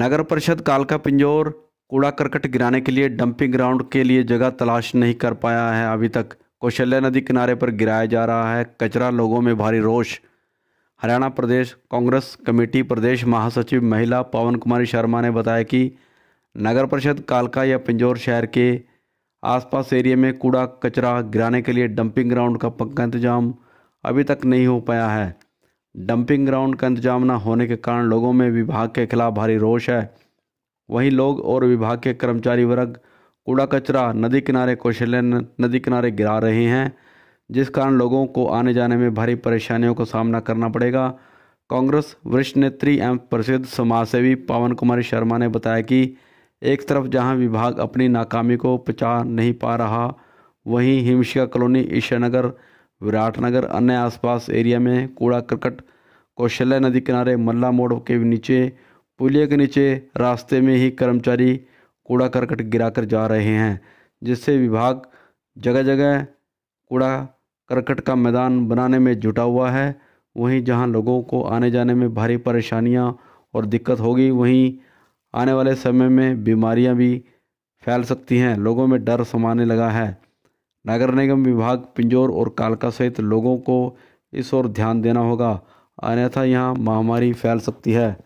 नगर परिषद कालका पिंजौर कूड़ा करकट गिराने के लिए डंपिंग ग्राउंड के लिए जगह तलाश नहीं कर पाया है अभी तक कौशल्या नदी किनारे पर गिराया जा रहा है कचरा लोगों में भारी रोष हरियाणा प्रदेश कांग्रेस कमेटी प्रदेश महासचिव महिला पवन कुमारी शर्मा ने बताया कि नगर परिषद कालका या पिंजौर शहर के आसपास एरिया में कूड़ा कचरा गिराने के लिए डंपिंग ग्राउंड का पक्का इंतजाम अभी तक नहीं हो पाया है डंपिंग ग्राउंड का इंतजाम न होने के कारण लोगों में विभाग के खिलाफ भारी रोष है वहीं लोग और विभाग के कर्मचारी वर्ग कूड़ा कचरा नदी किनारे कौशल्य नदी किनारे गिरा रहे हैं जिस कारण लोगों को आने जाने में भारी परेशानियों का सामना करना पड़ेगा कांग्रेस वरिष्ठ नेत्री एवं प्रसिद्ध समाजसेवी पवन कुमारी शर्मा ने बताया कि एक तरफ जहां विभाग अपनी नाकामी को पचा नहीं पा रहा वहीं हिमशिका कॉलोनी ईशानगर विराटनगर अन्य आसपास एरिया में कूड़ा करकट कौशल्या नदी किनारे मल्ला मोड़ के नीचे पुलिया के नीचे रास्ते में ही कर्मचारी कूड़ा करकट गिराकर जा रहे हैं जिससे विभाग जगह जगह कूड़ा करकट का मैदान बनाने में जुटा हुआ है वहीं जहां लोगों को आने जाने में भारी परेशानियां और दिक्कत होगी वहीं आने वाले समय में बीमारियां भी फैल सकती हैं लोगों में डर समाने लगा है नगर निगम विभाग पिंजौर और कालका सहित लोगों को इस ओर ध्यान देना होगा अन्यथा यहाँ महामारी फैल सकती है